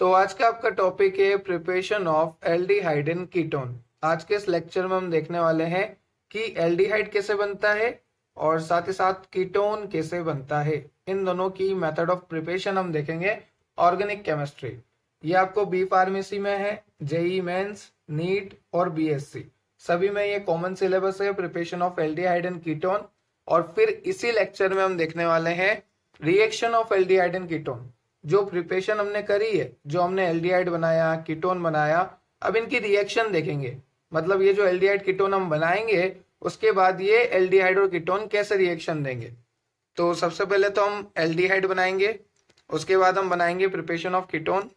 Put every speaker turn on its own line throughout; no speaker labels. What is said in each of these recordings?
तो आज का आपका टॉपिक है preparation of aldehyde in ketone आज के इस लेक्चर में हम देखने वाले हैं कि एल्डिहाइड कैसे बनता है और साथ ही साथ कीटोन कैसे बनता है इन दोनों की मेथड ऑफ प्रिपरेशन हम देखेंगे ऑर्गेनिक केमिस्ट्री ये आपको बी फार्मेसी में है जेई मेन्स नीट और सी सभी में ये कॉमन सिलेबस है preparation of aldehyde in ketone और फिर इसी लेक्चर में हम देखने वाले हैं reaction of aldehyde in ketone जो प्रिपरेशन हमने करी है जो हमने एल बनाया कीटोन बनाया अब इनकी रिएक्शन देखेंगे मतलब ये जो एल कीटोन हम बनाएंगे उसके बाद ये एल और कीटोन कैसे रिएक्शन देंगे तो सबसे पहले तो हम एल बनाएंगे उसके बाद हम बनाएंगे preparation of ketone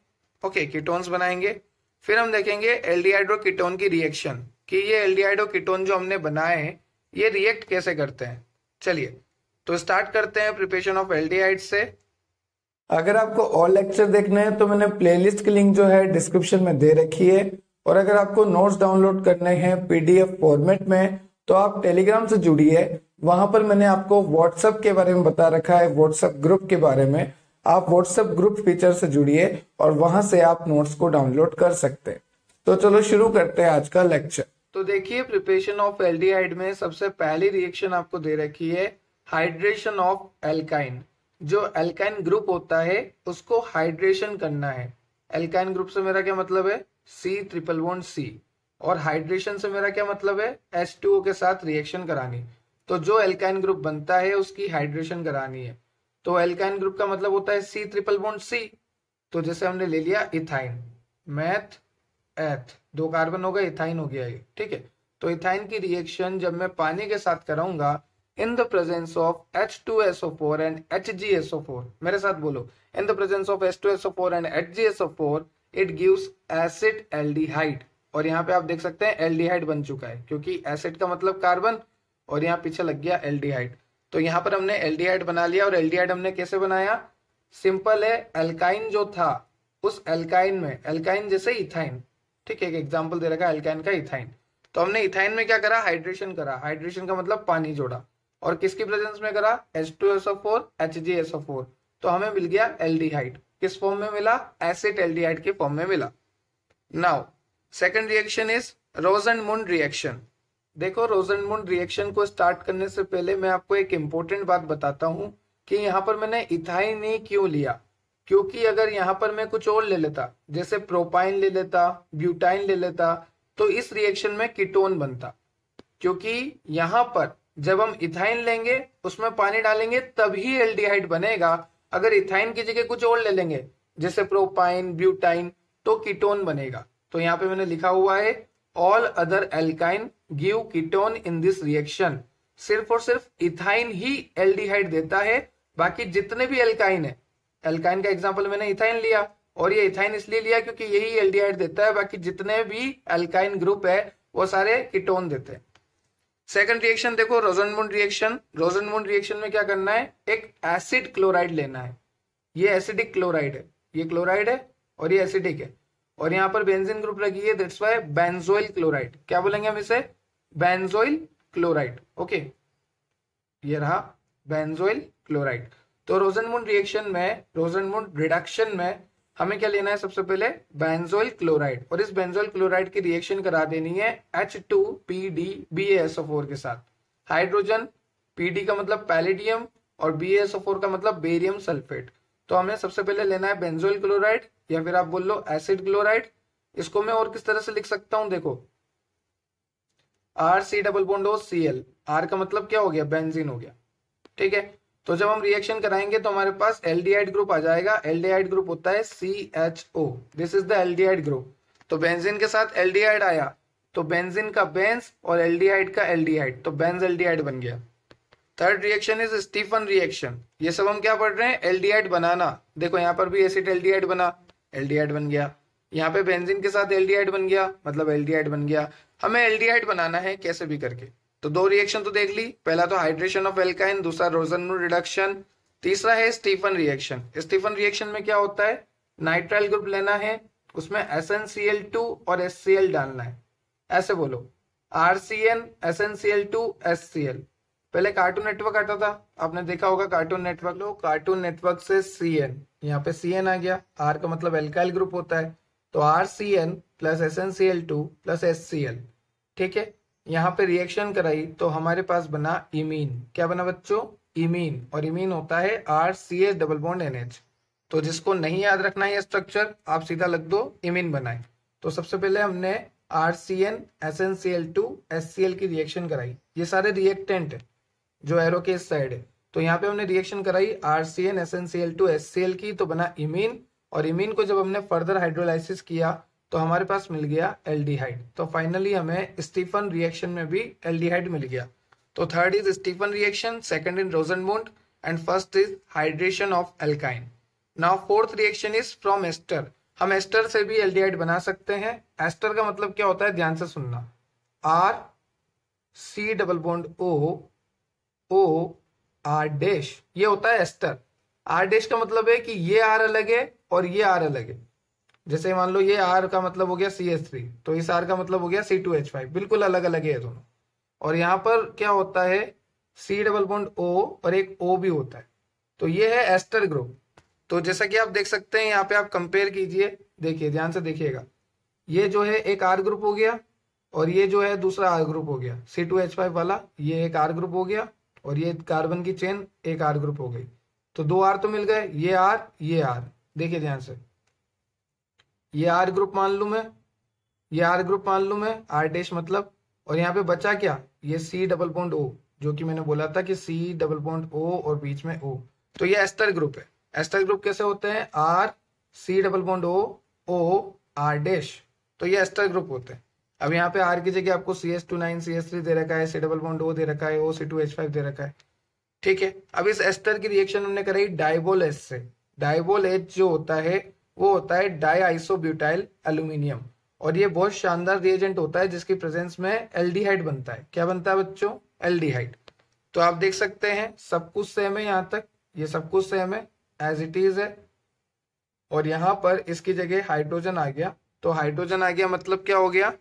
okay ketones बनाएंगे फिर हम देखेंगे एल कीटोन की रिएक्शन कि ये एल कीटोन जो हमने बनाए हैं ये रिएक्ट कैसे करते हैं चलिए तो स्टार्ट करते हैं प्रिपरेशन ऑफ एल से अगर आपको और लेक्चर देखना है तो मैंने प्लेलिस्ट की लिंक जो है डिस्क्रिप्शन में दे रखी है और अगर आपको नोट्स डाउनलोड करने हैं पीडीएफ फॉर्मेट में तो आप टेलीग्राम से जुड़िए वहां पर मैंने आपको व्हाट्सएप के बारे में बता रखा है व्हाट्सएप ग्रुप के बारे में आप व्हाट्सएप ग्रुप फीचर से जुड़िए और वहां से आप नोट्स को डाउनलोड कर सकते हैं तो चलो शुरू करते हैं आज का लेक्चर तो देखिए प्रिपरेशन ऑफ एल्डिहाइड में सबसे पहली रिएक्शन आपको दे रखी है हाइड्रेशन ऑफ एल्काइन जो एल्काइन ग्रुप होता है उसको हाइड्रेशन करना है एल्काइन ग्रुप से मेरा क्या मतलब है सी ट्रिपल वन सी और हाइड्रेशन से मेरा क्या मतलब है एस टू ओ के साथ रिएक्शन करानी तो जो एल्काइन ग्रुप बनता है उसकी हाइड्रेशन करानी है तो एल्काइन ग्रुप का मतलब होता है सी ट्रिपल बॉन्ड सी तो जैसे हमने ले लिया इथाइन मैथ एथ दो कार्बन हो गए इथाइन हो गया ये ठीक है तो इथाइन की रिएक्शन जब मैं पानी के साथ कराऊंगा in the presence of H two S O four and H G S O four मेरे साथ बोलो in the presence of H two S O four and H G S O four it gives acid L D aldehyde और यहाँ पे आप देख सकते हैं एल डी एल्डिहाइड बन चुका है क्योंकि एसिड का मतलब कार्बन और यहाँ पीछे लग गया एल डी एल्डिहाइड तो यहाँ पर हमने एल डी एल्डिहाइड बना लिया और एल डी एल्डिहाइड हमने कैसे बनाया सिंपल है एल्काइन जो था उस एल्काइन में एल्काइन जैसे इथाइन ठीक है एक एग्जाम्पल दे रखा है एल्काइन का इथाइन तो हमने इथाइन में क्या करा हाइड्रेशन करा हाइड्रेशन का मतलब पानी जोड़ा और किसकी प्रेजेंस में करा H two S four H J S four तो हमें मिल गया एल्डिहाइड किस फॉर्म में मिला एसिड एल्डिहाइड के फॉर्म में मिला now second reaction is Rosenmund reaction देखो रोजन मुंड रिएक्शन को स्टार्ट करने से पहले मैं आपको एक इंपॉर्टेंट बात बताता हूँ कि यहाँ पर मैंने इथाई नहीं क्यों लिया क्योंकि अगर यहाँ पर मैं कुछ और ले लेता जैसे प्रोपाइन ले लेता ब्यूटाइन ले लेता तो इस रिएक्शन में कीटोन बनता क्योंकि यहाँ पर जब हम इथाइन लेंगे उसमें पानी डालेंगे तभी एल्डिहाइड बनेगा अगर इथाइन की जगह कुछ और ले लेंगे जैसे प्रोपाइन ब्यूटाइन तो कीटोन बनेगा तो यहाँ पे मैंने लिखा हुआ है all other alkyne give ketone in this reaction सिर्फ और सिर्फ इथाइन ही एल्डिहाइड देता है बाकी जितने भी एल्काइन है एल्काइन का एग्जाम्पल मैंने इथाइन लिया और ये इथाइन इसलिए लिया क्योंकि यही एल्डिहाइड देता है बाकी जितने भी एल्काइन ग्रुप है वो सारे कीटोन देते हैं सेकंड रिएक्शन देखो रोजनमुंड रिएक्शन रोजनमुंड रिएक्शन में क्या करना है एक एसिड क्लोराइड लेना है ये एसिडिक क्लोराइड है ये क्लोराइड है और ये एसिडिक है और यहाँ पर बेंजिन ग्रुप लगी है दैट्स वाई बेंजोइल क्लोराइड क्या बोलेंगे हम इसे बेंजोइल क्लोराइड ओके ये रहा बेंजोइल क्लोराइड तो रोजनमुंड रिएक्शन में रोजनमुंड रिडक्शन में हमें क्या लेना है सबसे पहले बेंजोइल क्लोराइड और इस बेंजोइल क्लोराइड की रिएक्शन करा देनी है H two P D B S O four के साथ हाइड्रोजन पीडी का मतलब पैलेडियम और बी एस फोर का मतलब बेरियम सल्फेट तो हमें सबसे पहले लेना है बेंजोइल क्लोराइड या फिर आप बोल लो एसिड क्लोराइड इसको मैं और किस तरह से लिख सकता हूं देखो R C double bond O C L R का मतलब क्या हो गया बेंजिन हो गया ठीक है तो जब हम रिएक्शन कराएंगे तो हमारे पास एल ग्रुप आ जाएगा एल ग्रुप होता है C H O this is the L group तो बेंजिन के साथ एल आया तो बेंजिन का बेंस और एल का एल तो बेंज एल बन गया third reaction is Stephen reaction ये सब हम क्या पढ़ रहे हैं एल बनाना देखो यहाँ पर भी एसिड एल बना एल बन गया यहाँ पे बेंजिन के साथ एल बन गया मतलब एल बन गया हमें एल बनाना है कैसे भी करके तो दो रिएक्शन तो देख ली पहला तो हाइड्रेशन ऑफ एल्काइन दूसरा रोजन रिडक्शन तीसरा है स्टीफन रिएक्शन स्टीफन रिएक्शन में क्या होता है नाइट्राइल ग्रुप लेना है उसमें S N C L two और एस सी एल डालना है ऐसे बोलो R C N S N C L two S C L पहले कार्टून नेटवर्क आता था आपने देखा होगा कार्टून नेटवर्क लो कार्टून नेटवर्क से सी एन यहाँ पे सी एन आ गया आर का मतलब एल्काइल ग्रुप होता है तो R C N plus S N C L two plus S C L ठीक है यहाँ पे रिएक्शन कराई तो हमारे पास बना इमीन क्या बना बच्चों इमीन और इमीन होता है R C H double bond N H तो जिसको नहीं याद रखना है स्ट्रक्चर आप सीधा लग दो इमीन बनाए तो सबसे पहले हमने R C N S N C L two S C L की रिएक्शन कराई ये सारे रिएक्टेंट जो एरो के इस साइड है तो यहाँ पे हमने रिएक्शन कराई R C N S N C L two S C L की तो बना इमीन और इमीन को जब हमने फर्दर हाइड्रोलाइसिस किया तो हमारे पास मिल गया एल्डिहाइड तो फाइनली हमें स्टीफन रिएक्शन में भी एल्डिहाइड मिल गया तो third is Stephen reaction second in Rosenmund and first is hydration of alkyne now fourth reaction is from ester हम एस्टर से भी एल्डिहाइड बना सकते हैं एस्टर का मतलब क्या होता है ध्यान से सुनना R C double bond O O R dash ये होता है एस्टर आर डैश का मतलब है कि ये आर अलग है और ये आर अलग है जैसे मान लो ये आर का मतलब हो गया सी एच थ्री तो इस आर का मतलब हो गया सी टू एच फाइव बिल्कुल अलग अलग है दोनों और यहाँ पर क्या होता है सी डबल बॉन्ड ओ और एक ओ भी होता है तो ये है एस्टर ग्रुप तो जैसा कि आप देख सकते हैं यहाँ पे आप कंपेयर कीजिए देखिए ध्यान से देखिएगा ये जो है एक आर ग्रुप हो गया और ये जो है दूसरा आर ग्रुप हो गया सी टू एच फाइव वाला ये एक आर ग्रुप हो गया और ये कार्बन की चेन एक आर ग्रुप हो गई तो दो आर तो मिल गए ये आर ये आर देखिए ध्यान से ये आर ग्रुप मान लू मैं ये आर ग्रुप मान लू मैं आर डैश मतलब और यहाँ पे बचा क्या ये सी डबल पॉइंट ओ जो कि मैंने बोला था कि सी डबल पॉइंट ओ और बीच में ओ तो ये एस्टर ग्रुप है एस्टर ग्रुप कैसे होते हैं R C double point O O R dash तो ये एस्टर ग्रुप होते हैं अब यहाँ पे आर की जगह आपको C S two nine C S three दे रखा है सी डबल पॉइंट ओ दे रखा है O C two H five दे रखा है ठीक है अब इस एस्टर की रिएक्शन हमने कराई डाइबोल एच से डाइबोल एच जो होता है वो होता है डाई आइसोब्यूटाइल एल्यूमिनियम और ये बहुत शानदार रिएजेंट होता है जिसकी प्रेजेंस में एल्डिहाइड बनता है क्या बनता है बच्चों एल्डिहाइड तो आप देख सकते हैं सब कुछ सेम है यहाँ तक ये सब कुछ सेम है एज इट इज है और यहां पर इसकी जगह हाइड्रोजन आ गया तो हाइड्रोजन आ गया मतलब क्या हो गया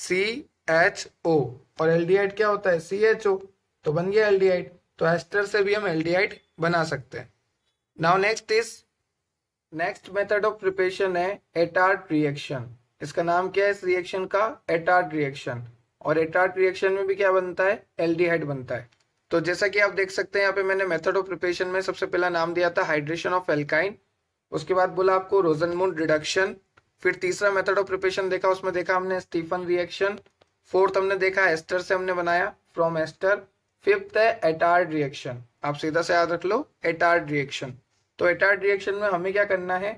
सी एच ओ और एल्डिहाइड क्या होता है सी एच ओ तो बन गया एल्डिहाइड तो एस्टर से भी हम एल्डिहाइड बना सकते हैं now next is next method of preparation है एटार्ड रिएक्शन इसका नाम क्या है इस रिएक्शन का एटार्ड रिएक्शन और एटार्ड रिएक्शन में भी क्या बनता है एल्डिहाइड बनता है तो जैसा कि आप देख सकते हैं यहाँ पे मैंने मेथड ऑफ प्रिपरेशन में सबसे पहला नाम दिया था हाइड्रेशन ऑफ एल्काइन उसके बाद बोला आपको रोजनमुंड रिडक्शन फिर तीसरा मेथड ऑफ प्रिपरेशन देखा उसमें देखा हमने स्टीफन रिएक्शन फोर्थ हमने देखा एस्टर से हमने बनाया फ्रॉम एस्टर फिफ्थ है एटार्ड रिएक्शन आप सीधा से याद रख लो एटार्ड रिएक्शन तो एटार्ड रिएक्शन में हमें क्या करना है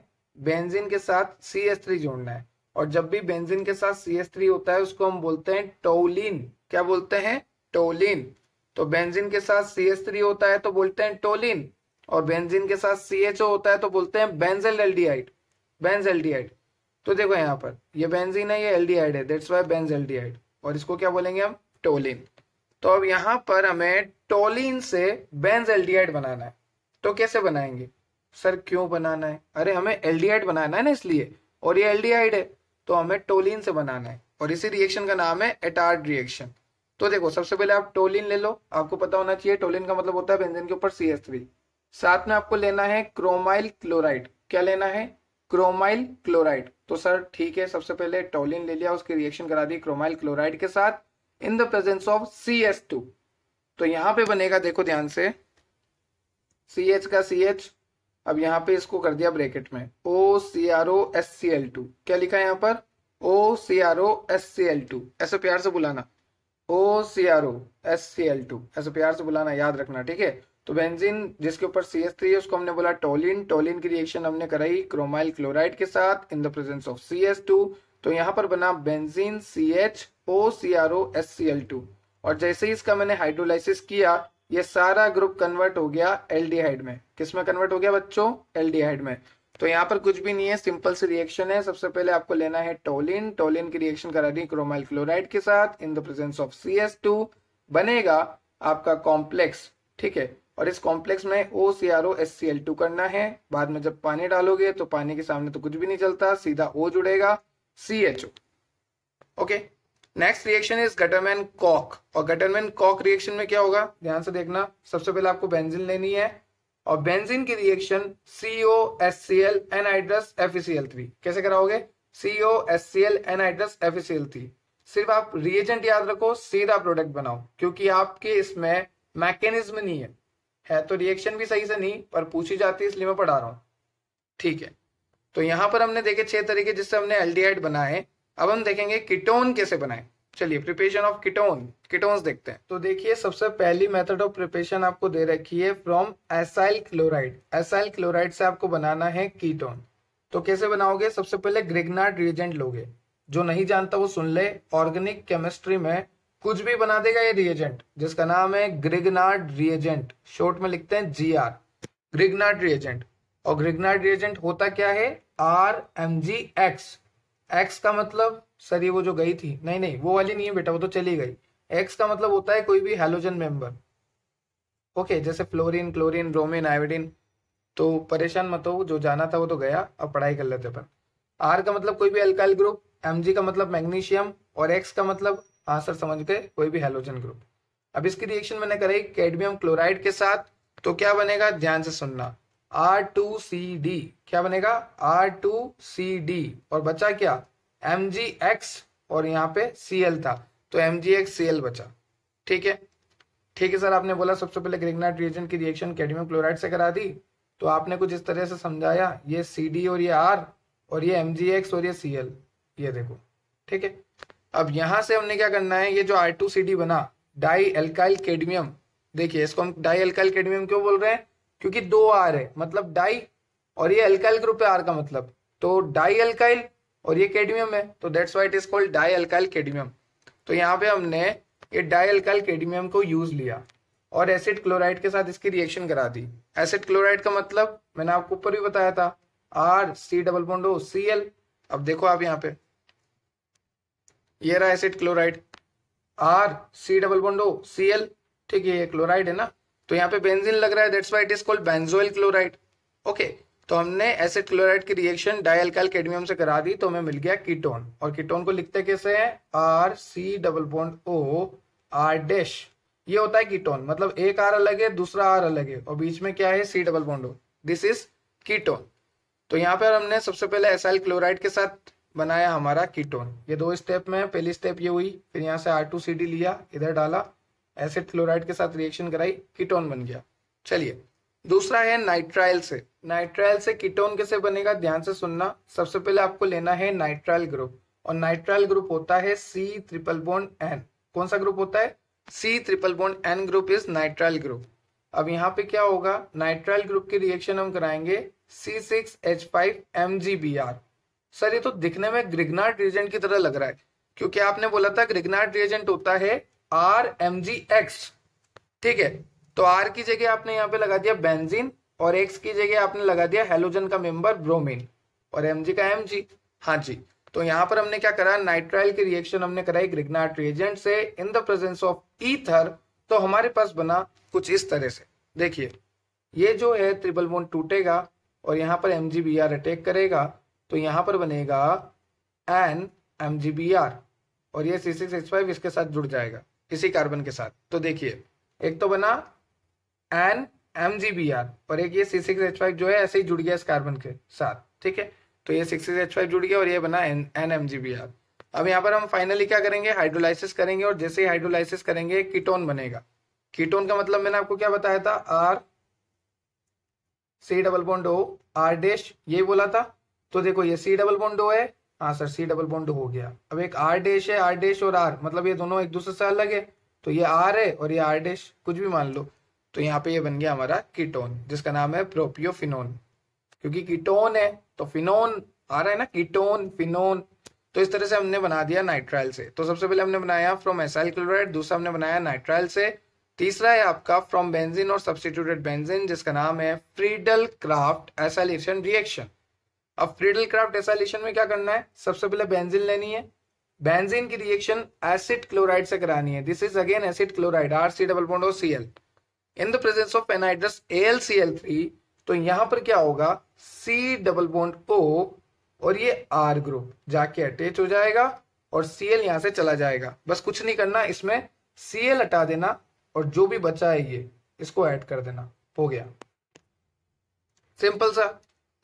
बेंजीन के साथ सी एस थ्री जोड़ना है और जब भी बेंजीन के साथ सी एस थ्री होता है उसको हम बोलते हैं टोलिन क्या बोलते हैं टोलिन तो बेंजीन के साथ सी एस थ्री होता है तो बोलते हैं टोलिन और बेंजीन के साथ सी एच ओ होता है तो बोलते हैं बेंजल एल्डिहाइड बेंज एल्डिहाइड तो देखो यहाँ पर ये बेंजीन है ये एल्डिहाइड है दैट्स वाई बेंज एल्डिहाइड और इसको क्या बोलेंगे हम टोलिन तो अब यहाँ पर हमें टोलिन से बेंज एल्डिहाइड बनाना है तो कैसे बनाएंगे सर क्यों बनाना है अरे हमें एल्डिहाइड बनाना है ना इसलिए और ये एल्डिहाइड है तो हमें टोलिन से बनाना है और इसी रिएक्शन का नाम है एटार्ड रिएक्शन तो देखो सबसे पहले आप टोलिन ले लो आपको पता होना चाहिए टोलिन का मतलब होता है बेंजीन के ऊपर सी एस थ्री साथ में आपको लेना है क्रोमाइल क्लोराइड क्या लेना है क्रोमाइल क्लोराइड तो सर ठीक है सबसे पहले टोलिन ले लिया उसकी रिएक्शन करा दी क्रोमाइल क्लोराइड के साथ in the presence of C S two तो यहां पे बनेगा देखो ध्यान से सी एच का सी अब यहाँ पे इसको कर दिया ब्रैकेट में O C R O S C L two क्या लिखा है यहाँ पर O C R O S C L two ऐसे प्यार से बुलाना O C R O S C L two ऐसे प्यार से बुलाना याद रखना ठीक है तो बेंजीन जिसके ऊपर सी एस थ्री है उसको हमने बोला टोलिन टोलिन की रिएक्शन हमने कराई क्रोमाइल क्लोराइड के साथ in the presence of C S two तो यहाँ पर बना benzene C H O C R O S C L two और जैसे ही इसका मैंने हाइड्रोलाइसिस किया ये सारा ग्रुप कन्वर्ट हो गया एल्डिहाइड में किस में कन्वर्ट हो गया बच्चों एल्डिहाइड में तो यहाँ पर कुछ भी नहीं है सिंपल सी रिएक्शन है सबसे पहले आपको लेना है टोलिन टोलिन की रिएक्शन करा दी क्रोमाइल क्लोराइड के साथ in the presence of C बनेगा आपका कॉम्प्लेक्स ठीक है और इस कॉम्प्लेक्स में O C R O S C L two करना है बाद में जब पानी डालोगे तो पानी के सामने तो कुछ भी नहीं चलता सीधा ओ जुड़ेगा C H okay next reaction is Gattermann Koch और गटरमैन कॉक रिएक्शन में क्या होगा ध्यान से देखना सबसे पहले आपको बेंजिन लेनी है और बेंजिन की reaction C O S C L anhydrous F three कैसे कराओगे C O S C L anhydrous F three सिर्फ आप रिएजेंट याद रखो सीधा प्रोडक्ट बनाओ क्योंकि आपके इसमें मैकेनिज्म नहीं है है तो रिएक्शन भी सही से नहीं पर पूछी जाती है इसलिए मैं पढ़ा रहा हूँ ठीक है तो यहां पर हमने देखे छह तरीके जिससे हमने एल्डिहाइड बनाए अब हम देखेंगे किटोन कैसे बनाए चलिए प्रिपरेशन ऑफ किटोन किटोन देखते हैं तो देखिए सबसे पहली मेथड ऑफ प्रिपरेशन आपको दे रखी है from acyl chloride acyl chloride से आपको बनाना है कीटोन तो कैसे बनाओगे सबसे पहले ग्रिगनाड रिएजेंट लोगे जो नहीं जानता वो सुन ले ऑर्गेनिक केमिस्ट्री में कुछ भी बना देगा ये रिएजेंट जिसका नाम है ग्रिगनाड रिएजेंट शॉर्ट में लिखते हैं जी आर ग्रिगनार्ड रिएजेंट और ग्रिगनाड रिएजेंट होता क्या है R M G X X का मतलब सर ये वो जो गई थी नहीं नहीं वो वाली नहीं है बेटा वो तो चली गई एक्स का मतलब होता है कोई भी हेलोजन मेंबर ओके जैसे फ्लोरीन क्लोरीन ब्रोमीन आयोडीन तो परेशान मत हो जो जाना था वो तो गया अब पढ़ाई कर लेते अपन आर का मतलब कोई भी अल्काइल ग्रुप एम का मतलब मैग्नीशियम और एक्स का मतलब हाँ सर समझ गए कोई भी हेलोजन ग्रुप अब इसकी रिएक्शन मैंने कराई कैडमियम क्लोराइड के साथ तो क्या बनेगा ध्यान से सुनना आर टू सी डी क्या बनेगा आर टू सी डी और बचा क्या एम जी एक्स और यहाँ पे सी एल था तो M G X C L बचा ठीक है ठीक है सर आपने बोला सबसे पहले ग्रिगनाट रिएजेंट की रिएक्शन कैडमियम क्लोराइड से करा दी तो आपने कुछ इस तरह से समझाया ये सी डी और ये आर और ये एम जी एक्स और ये सी एल ये देखो ठीक है अब यहाँ से हमने क्या करना है ये जो आर टू सी डी बना डाई एल्काइल कैडमियम देखिए इसको हम डाई एल्काइल कैडमियम क्यों बोल रहे हैं क्योंकि दो आर है मतलब डाई और ये अल्काइल ग्रुप है आर का मतलब तो डाई अल्काइल और ये केडमियम है तो that's why is called di alkyl cadmium तो यहाँ पे हमने ये डाई अल्काइल केडमियम को यूज लिया और एसिड क्लोराइड के साथ इसकी रिएक्शन करा दी एसिड क्लोराइड का मतलब मैंने आपको ऊपर भी बताया था R C double bond O C L अब देखो आप यहाँ पे ये रहा acid chloride R C double bond O C L ठीक है ये क्लोराइड है ना तो यहाँ पे बेंजीन लग रहा है that's why it is called benzoyl chloride okay तो हमने एसिड क्लोराइड की रिएक्शन डाइअल्काइल कैडमियम से करा दी तो हमें मिल गया कीटोन और कीटोन को लिखते कैसे है R C double bond O R dash ये होता है कीटोन मतलब एक आर अलग है दूसरा आर अलग है और बीच में क्या है C double bond O this is ketone तो यहाँ पर हमने सबसे पहले एसाइल क्लोराइड के साथ बनाया हमारा कीटोन ये दो स्टेप में पहली स्टेप ये हुई फिर यहाँ से आर टू सी डी लिया इधर डाला एसिड क्लोराइड के साथ रिएक्शन कराई कीटोन बन गया चलिए दूसरा है नाइट्राइल से नाइट्राइल से कीटोन कैसे बनेगा ध्यान से सुनना सबसे पहले आपको लेना है नाइट्राइल ग्रुप और नाइट्राइल ग्रुप होता है सी ट्रिपल बोन्ड एन कौन सा ग्रुप होता है C triple bond N group is nitrile group अब यहाँ पे क्या होगा नाइट्राइल ग्रुप की रिएक्शन हम कराएंगे C six H five M G B R sir ये तो दिखने में ग्रिगनार्ड रिएजेंट की तरह लग रहा है क्योंकि आपने बोला था ग्रिगनार्ड रिएजेंट होता है आर एम जी एक्स ठीक है तो आर की जगह आपने यहाँ पे लगा दिया बेंजीन और एक्स की जगह आपने लगा दिया हेलोजन का मेंबर ब्रोमीन और एम जी का एम जी हाँ जी तो यहाँ पर हमने क्या करा नाइट्राइल की रिएक्शन हमने कराई ग्रिगनाट रिएजेंट से in the presence of ether तो हमारे पास बना कुछ इस तरह से देखिए ये जो है ट्रिपल बोन टूटेगा और यहाँ पर एम अटैक करेगा तो यहाँ पर बनेगा एन एम और ये सी सिक्स एच फाइव इसके साथ जुड़ जाएगा किसी कार्बन के साथ तो देखिए एक तो बना N M G B R और एक ये सी सिक्स एच फाइव जो है ऐसे ही जुड़ गया इस कार्बन के साथ ठीक है तो ये सिक्स एच फाइव जुड़ गया और ये बना N N M G B R अब यहाँ पर हम फाइनली क्या करेंगे हाइड्रोलाइसिस करेंगे और जैसे ही हाइड्रोलाइसिस करेंगे कीटोन बनेगा कीटोन का मतलब मैंने आपको क्या बताया था R C double bond O R dash ये बोला था तो देखो ये सी डबल बॉन्ड ओ है हाँ सर सी डबल बॉन्ड हो गया अब एक आर डैश है आर डैश और आर मतलब ये दोनों एक दूसरे से अलग है तो ये आर है और ये आर डैश कुछ भी मान लो तो यहाँ पे ये बन गया हमारा कीटोन जिसका नाम है प्रोपियोफिनोन क्योंकि कीटोन है तो फिनोन आ रहा है ना कीटोन फिनोन तो इस तरह से हमने बना दिया नाइट्राइल से तो सबसे पहले हमने बनाया फ्रॉम एसाइल क्लोराइड दूसरा हमने बनाया नाइट्राइल से तीसरा है आपका फ्रॉम बेंजिन और सब्सिट्यूटेड बेंजिन जिसका नाम है फ्रीडल क्राफ्ट एसाइलेशन रिएक्शन अब फ्रीडल क्राफ्ट एसाइलेशन में क्या करना है सबसे पहले बेंजिन लेनी है बेंजिन की रिएक्शन एसिड क्लोराइड से करानी है this is again acid chloride R C double bond C L in the presence of anhydrous L C L three तो यहां पर क्या होगा सी डबल बॉन्ड ओ और ये आर ग्रुप जाके अटैच हो जाएगा और सी एल यहां से चला जाएगा बस कुछ नहीं करना इसमें सी एल हटा देना और जो भी बचा है ये इसको ऐड कर देना हो गया सिंपल सा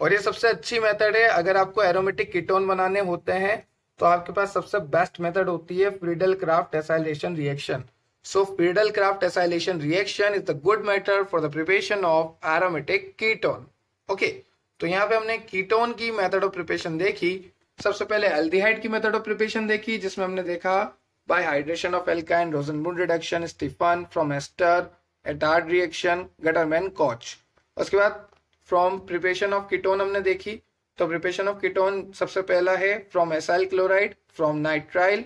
और ये सबसे अच्छी मेथड है अगर आपको एरोमेटिक कीटोन बनाने होते हैं तो आपके पास सबसे बेस्ट मेथड होती है Friedel Crafts acylation reaction so Friedel Crafts acylation reaction is the good method for the preparation of aromatic ketone okay तो यहाँ पे हमने कीटोन की मेथड ऑफ प्रिपरेशन देखी सबसे पहले एल्डिहाइड की मेथड ऑफ प्रिपरेशन देखी जिसमें हमने देखा by of of alkyne rosenblum reduction Stephen from ester Etard reaction Gattermann koch उसके बाद फ्रॉम प्रिपरेशन ऑफ कीटोन हमने देखी तो प्रिपरेशन ऑफ कीटोन सबसे पहला है from acyl chloride from nitrile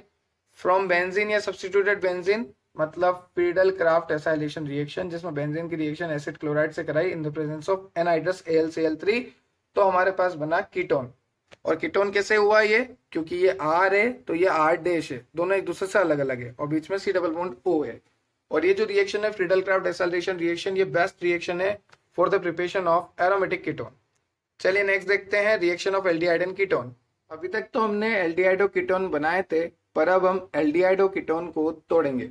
from benzene या सब्सटीट्यूटेड बेंजीन मतलब पीडल क्राफ्ट एसाइलेशन रिएक्शन जिसमें बेंजीन की रिएक्शन एसिड क्लोराइड से कराई in the presence of anhydrous L तो हमारे पास बना कीटोन और कीटोन कैसे हुआ ये क्योंकि ये आर है तो ये आर डैश है दोनों एक दूसरे से अलग अलग है और बीच में सी डबल बॉन्ड ओ है और ये जो रिएक्शन है फ्रीडल क्राफ्ट एसाइलेशन रिएक्शन ये बेस्ट रिएक्शन है for the preparation of aromatic ketone चलिए नेक्स्ट देखते हैं reaction of aldehyde and ketone अभी तक तो हमने एल्डिहाइडो कीटोन बनाए थे पर अब हम एल्डिहाइडो कीटोन को तोड़ेंगे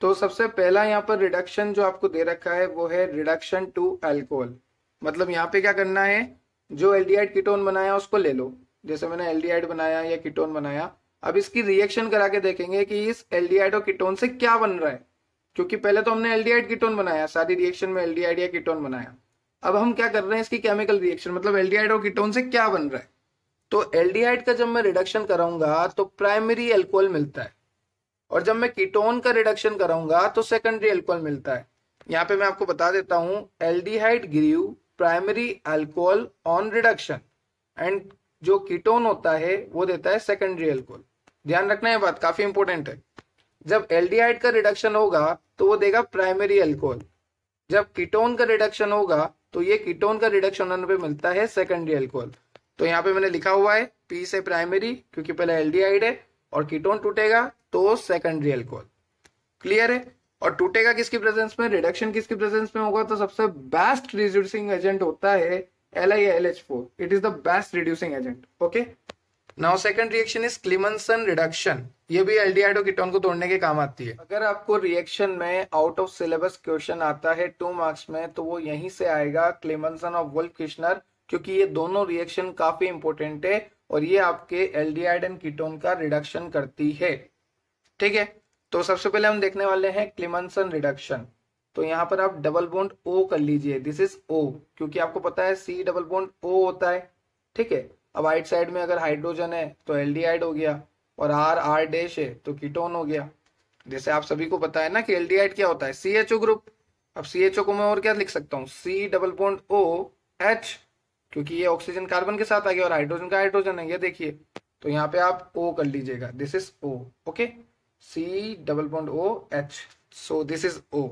तो सबसे पहला यहाँ पर रिडक्शन जो आपको दे रखा है वो है रिडक्शन टू एल्कोहल मतलब यहाँ पे क्या करना है जो एल्डिहाइड कीटोन बनाया उसको ले लो जैसे मैंने एल्डिहाइड बनाया या कीटोन बनाया अब इसकी रिएक्शन करा के देखेंगे कि इस एल्डिहाइडो कीटोन से क्या बन रहा है क्योंकि पहले तो हमने एल्डिहाइड कीटोन बनाया सारी रिएक्शन में एल्डिहाइड या कीटोन बनाया अब हम क्या कर रहे हैं इसकी केमिकल रिएक्शन मतलब एल्डिहाइड और कीटोन से क्या बन रहा है तो एल्डिहाइड का जब मैं रिडक्शन कराऊंगा तो प्राइमरी एल्कोहल मिलता है और जब मैं कीटोन का रिडक्शन कराऊंगा तो सेकेंडरी एल्कोहल मिलता है यहाँ पे मैं आपको बता देता हूँ aldehyde give primary alcohol on reduction and जो कीटोन होता है वो देता है सेकेंडरी एल्कोहल ध्यान रखना है बात काफी इंपॉर्टेंट है जब एल्डिहाइड का रिडक्शन होगा तो वो देगा प्राइमरी अल्कोहल जब कीटोन का रिडक्शन होगा तो ये कीटोन का रिडक्शन होने पे मिलता है सेकेंडरी अल्कोहल तो यहाँ पे मैंने लिखा हुआ है पी से प्राइमरी क्योंकि पहले एल्डिहाइड है और कीटोन टूटेगा तो सेकेंडरी अल्कोहल क्लियर है और टूटेगा किसकी प्रेजेंस में रिडक्शन किसकी प्रेजेंस में होगा तो सबसे बेस्ट रिड्यूसिंग एजेंट होता है L I L H four it is the best reducing agent okay now second reaction is Clemmensen reduction ये भी एलडीआईडो किटोन को तोड़ने के काम आती है अगर आपको रिएक्शन में आउट ऑफ सिलेबस क्वेश्चन आता है टू मार्क्स में तो वो यहीं से आएगा क्लिमसन और वोल्फ किशनर क्योंकि ये दोनों रिएक्शन काफी इंपॉर्टेंट है और ये आपके एलडीआईड एंड कीटोन का रिडक्शन करती है ठीक है तो सबसे पहले हम देखने वाले हैं क्लिमनसन रिडक्शन तो यहाँ पर आप डबल बोन्ड ओ कर लीजिए दिस इज ओ क्योंकि आपको पता है सी डबल बोन्ड ओ होता है ठीक है अब आइट साइड में अगर हाइड्रोजन है तो एल हो गया और आर आर डैश है तो कीटोन हो गया जैसे आप सभी को पता है ना कि एल क्या होता है सी एच ओ ग्रुप अब सी एच ओ को मैं और क्या लिख सकता हूँ C double point O H क्योंकि ये ऑक्सीजन कार्बन के साथ आ गया और हाइड्रोजन का हाइड्रोजन है ये देखिए तो यहाँ पे आप ओ कर लीजिएगा this is O okay C double point O H so this is O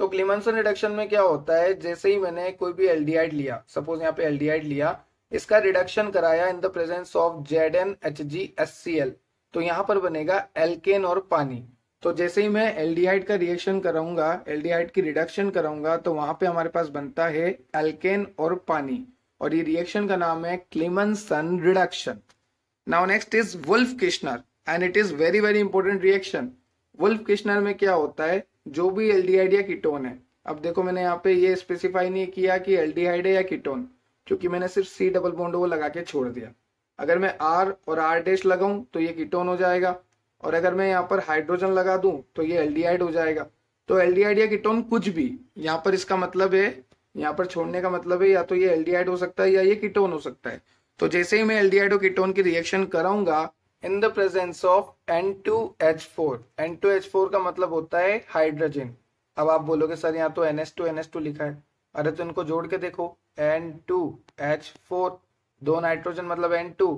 तो ग्लिमनसन रिडक्शन में क्या होता है जैसे ही मैंने कोई भी एल्डिहाइड लिया सपोज यहाँ पे एल्डिहाइड लिया इसका रिडक्शन कराया in the presence of Z N H G S C L तो यहाँ पर बनेगा एल्केन और पानी तो जैसे ही मैं एल्डिहाइड का रिएक्शन कराऊंगा एल्डिहाइड की रिडक्शन कराऊंगा तो वहां पे हमारे पास बनता है एल्केन और पानी और ये रिएक्शन का नाम है Clemmensen reduction now next is Wolff Kishner and it is very very important reaction Wolff Kishner में क्या होता है जो भी आईड या कीटोन है अब देखो मैंने यहाँ पे ये स्पेसिफाई नहीं किया कि एल्डिहाइड है या कीटोन क्योंकि मैंने सिर्फ सी डबल बॉन्ड वो लगा के छोड़ दिया अगर मैं आर और आर डैश लगाऊं तो ये कीटोन हो जाएगा और अगर मैं यहाँ पर हाइड्रोजन लगा दूं तो ये एल्डिहाइड हो जाएगा तो आईड या कीटोन कुछ भी यहाँ पर इसका मतलब है यहाँ पर छोड़ने का मतलब है या तो ये आईड हो सकता है या ये कीटोन हो सकता है तो जैसे ही मैं आईड और कीटोन की रिएक्शन कराऊंगा in the presence of N N two two H four H four का मतलब होता है हाइड्रोजन अब आप बोलोगे सर यहाँ तो N N two S two लिखा है अरे तो इनको जोड़ के देखो एन टू एच फोर दो नाइट्रोजन मतलब टू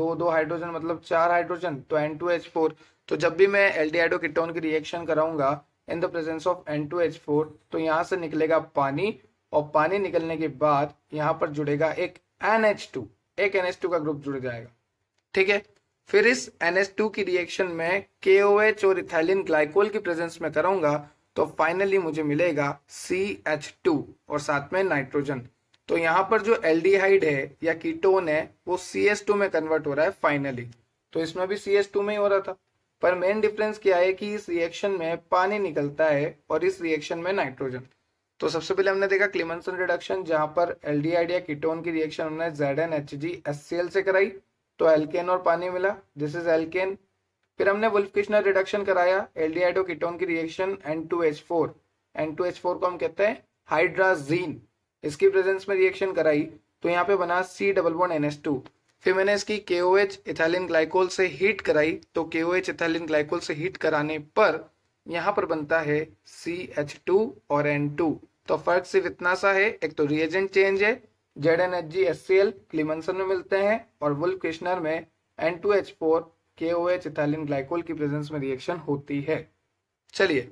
दो दो हाइड्रोजन मतलब चार हाइड्रोजन तो एन टू एच फोर तो जब भी मैं आइडो किटोन की रिएक्शन कराऊंगा in the presence of N two H four तो यहाँ से निकलेगा पानी और पानी निकलने के बाद यहाँ पर जुड़ेगा एक एन एच टू एक टू का ग्रुप जुड़ जाएगा ठीक है फिर इस NH2 की रिएक्शन में KOH और इथाइलिन ग्लाइकोल की प्रेजेंस में करूंगा तो फाइनली मुझे मिलेगा CH2 और साथ में नाइट्रोजन तो यहाँ पर जो एल्डिहाइड है या कीटोन है वो CH2 में कन्वर्ट हो रहा है फाइनली तो इसमें भी CH2 में ही हो रहा था पर मेन डिफरेंस क्या है कि इस रिएक्शन में पानी निकलता है और इस रिएक्शन में नाइट्रोजन तो सबसे पहले हमने देखा क्लिमनसन रिडक्शन जहां पर एल या कीटोन की रिएक्शन हमने जेड से कराई तो एल्केन और पानी मिला दिस इज एल्केन फिर हमने वुल्फ किशनर रिडक्शन कराया एल डी टू कीटोन की reaction N two H four N two H four को हम कहते हैं हाइड्राजीन इसकी प्रेजेंस में रिएक्शन कराई तो यहाँ पे बना C double one N S two फिर मैंने इसकी K O H ethylene glycol से हीट कराई तो K O H ethylene glycol से हीट कराने पर यहाँ पर बनता है सी एच टू और एन टू तो फर्क सिर्फ इतना सा है एक तो रिएजेंट चेंज है Z N H G S C L Clemmensen में मिलते हैं और वुल क्रिश्नर में N two H four K O H ethylene glycol की प्रेजेंस में रिएक्शन होती है चलिए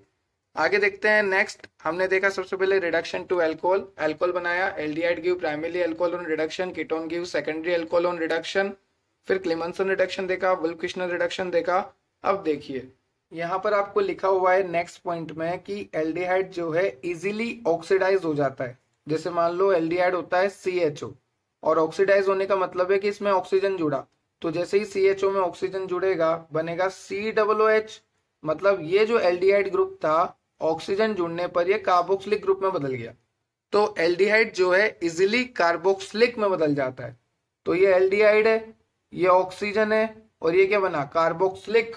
आगे देखते हैं नेक्स्ट हमने देखा सबसे पहले रिडक्शन टू एल्कोहल एल्कोहल बनाया aldehyde give primary alcohol on reduction ketone give secondary alcohol on reduction फिर क्लिमसन रिडक्शन देखा वुल क्रिश्नर रिडक्शन देखा अब देखिए यहाँ पर आपको लिखा हुआ है नेक्स्ट पॉइंट में कि एल्डिहाइड जो है इजीली ऑक्सीडाइज हो जाता है जैसे मान लो एल होता है सी और ऑक्सीडाइज होने का मतलब है कि इसमें ऑक्सीजन जुड़ा तो जैसे ही सी में ऑक्सीजन जुड़ेगा बनेगा सी डब्लो एच मतलब ये जो एल ग्रुप था ऑक्सीजन जुड़ने पर ये कार्बोक्सिलिक ग्रुप में बदल गया तो एल जो है इजिली कार्बोक्सिलिक में बदल जाता है तो ये एल है ये ऑक्सीजन है और ये क्या बना carboxylic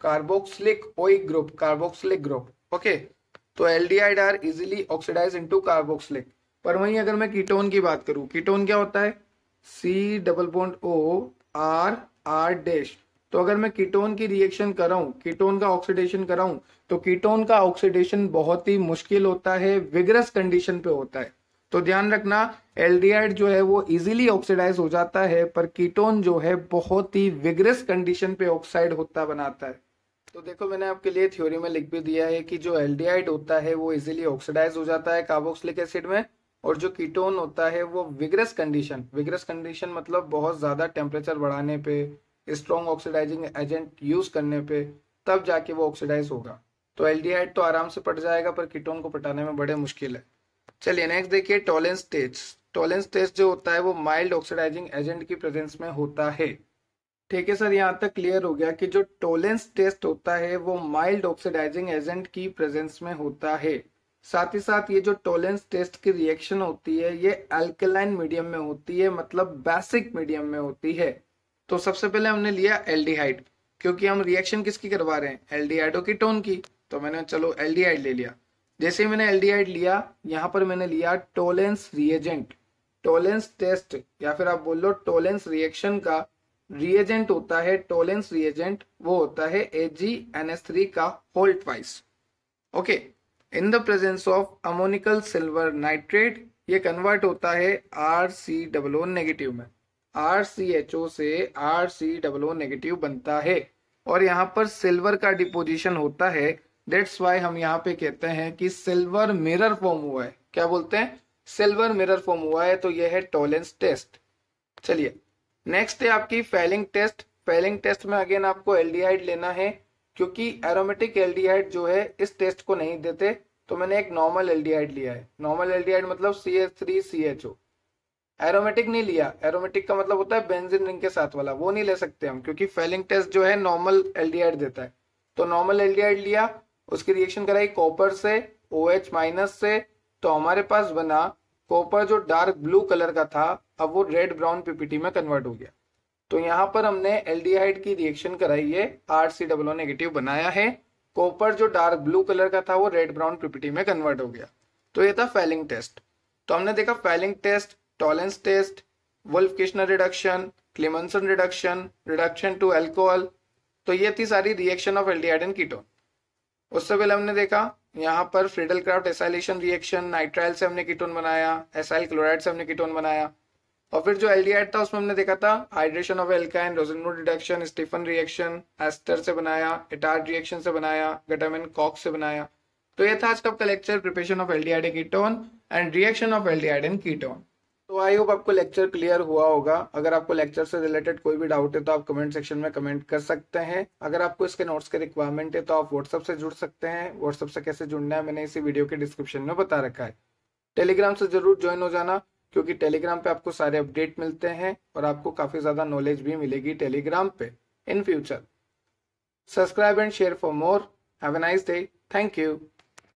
carboxylic oic group carboxylic group okay तो aldehyde are easily oxidise to carboxylic पर वहीं अगर मैं कीटोन की बात करूं कीटोन क्या होता है C double bond O R R dash तो अगर मैं कीटोन की रिएक्शन कराऊं कीटोन का ऑक्सीडेशन कराऊं तो कीटोन का ऑक्सीडेशन बहुत ही मुश्किल होता है विग्रस कंडीशन पे होता है तो ध्यान रखना एल्डिहाइड जो है वो इजीली ऑक्सीडाइज हो जाता है पर कीटोन जो है बहुत ही विग्रस कंडीशन पे ऑक्साइड होता बनाता है तो देखो मैंने आपके लिए थ्योरी में लिख भी दिया है कि जो एल्डिहाइड होता है वो इजिली ऑक्सीडाइज हो जाता है कार्बोक्सलिक एसिड में और जो कीटोन होता है वो विग्रेस कंडीशन विग्रेस कंडीशन मतलब बहुत ज़्यादा टेम्परेचर बढ़ाने पे स्ट्रॉन्ग ऑक्सीडाइजिंग एजेंट यूज़ करने पे तब जाके वो ऑक्सीडाइज होगा तो एल्डिहाइड तो आराम से पट जाएगा पर कीटोन को पटाने में बड़े मुश्किल है चलिए नेक्स्ट देखिए टॉलेंस टेस्ट टॉलेंस टेस्ट जो होता है वो माइल्ड ऑक्सीडाइजिंग एजेंट की प्रेजेंस में होता है ठीक है सर यहाँ तक क्लियर हो गया कि जो टोलेंस टेस्ट होता है वो माइल्ड ऑक्सीडाइजिंग एजेंट की प्रेजेंस में होता है साथ ही साथ ये जो टोलेंस टेस्ट की रिएक्शन होती है ये एल्कलाइन मीडियम में होती है मतलब बेसिक मीडियम में होती है तो सबसे पहले हमने लिया एल क्योंकि हम रिएक्शन किसकी करवा रहे हैं एल्डिहाइडोकीटोन की टोन की तो मैंने चलो एल ले लिया जैसे ही मैंने एल लिया यहाँ पर मैंने लिया टोलेंस रिएजेंट टोलेंस टेस्ट या फिर आप बोल लो टोलेंस रिएक्शन का रिएजेंट होता है टोलेंस रिएजेंट वो होता है ए एन एस थ्री का होल्ट वाइस okay in the presence of ammoniacal silver nitrate ये कन्वर्ट होता है R C double O negative में आर सी एच ओ से R C double O negative बनता है और यहाँ पर सिल्वर का डिपोजिशन होता है डेट्स वाई हम यहाँ पे कहते हैं कि सिल्वर मिरर फॉर्म हुआ है क्या बोलते हैं सिल्वर मिरर फॉर्म हुआ है तो यह है टॉलेंस टेस्ट चलिए नेक्स्ट है आपकी फेलिंग टेस्ट फेलिंग टेस्ट में अगेन आपको एल्डिहाइड लेना है क्योंकि एरोमेटिक एल्डिहाइड जो है इस टेस्ट को नहीं देते तो मैंने एक नॉर्मल एल्डिहाइड लिया है नॉर्मल एल्डिहाइड मतलब C H three C H O aromatic नहीं लिया एरोमेटिक का मतलब होता है बेंजिन रिंग के साथ वाला वो नहीं ले सकते हम क्योंकि फेलिंग टेस्ट जो है नॉर्मल एल्डिहाइड देता है तो नॉर्मल एल्डिहाइड लिया उसकी रिएक्शन कराई कॉपर से ओ एच माइनस से तो हमारे पास बना कॉपर जो डार्क ब्लू कलर का था अब वो रेड ब्राउन पीपीटी में कन्वर्ट हो गया तो यहाँ पर हमने एल्डिहाइड की रिएक्शन कराई है आर सी डब्लो नेगेटिव बनाया है कॉपर जो डार्क ब्लू कलर का था वो रेड ब्राउन पिपिटी में कन्वर्ट हो गया तो ये था फैलिंग टेस्ट तो हमने देखा Fehling test Tollens test Wolff Kishner reduction Clemmensen reduction reduction to alcohol तो ये थी सारी reaction of aldehyde and ketone उससे पहले हमने देखा यहाँ पर Friedel Crafts acylation reaction nitrile से हमने कीटोन बनाया एसाइल क्लोराइड से हमने कीटोन बनाया और फिर जो एल्डिहाइड था उसमें हमने देखा था hydration of alkyne Rosenmund reduction Stephen reaction ester से बनाया इटार्ड रिएक्शन से बनाया गटामिन कॉक से बनाया तो ये था आज का आपका lecture preparation of aldehyde and ketone and reaction of aldehyde in ketone तो आई होप आपको लेक्चर क्लियर हुआ होगा अगर आपको लेक्चर से रिलेटेड कोई भी डाउट है तो आप कमेंट सेक्शन में कमेंट कर सकते हैं अगर आपको इसके नोट्स के रिक्वायरमेंट है तो आप व्हाट्सएप से जुड़ सकते हैं व्हाट्सएप से कैसे जुड़ना है मैंने इसी वीडियो के डिस्क्रिप्शन में बता रखा है टेलीग्राम से जरूर ज्वाइन हो जाना क्योंकि टेलीग्राम पे आपको सारे अपडेट मिलते हैं और आपको काफी ज्यादा नॉलेज भी मिलेगी टेलीग्राम पे in future subscribe and share for more have a nice day thank you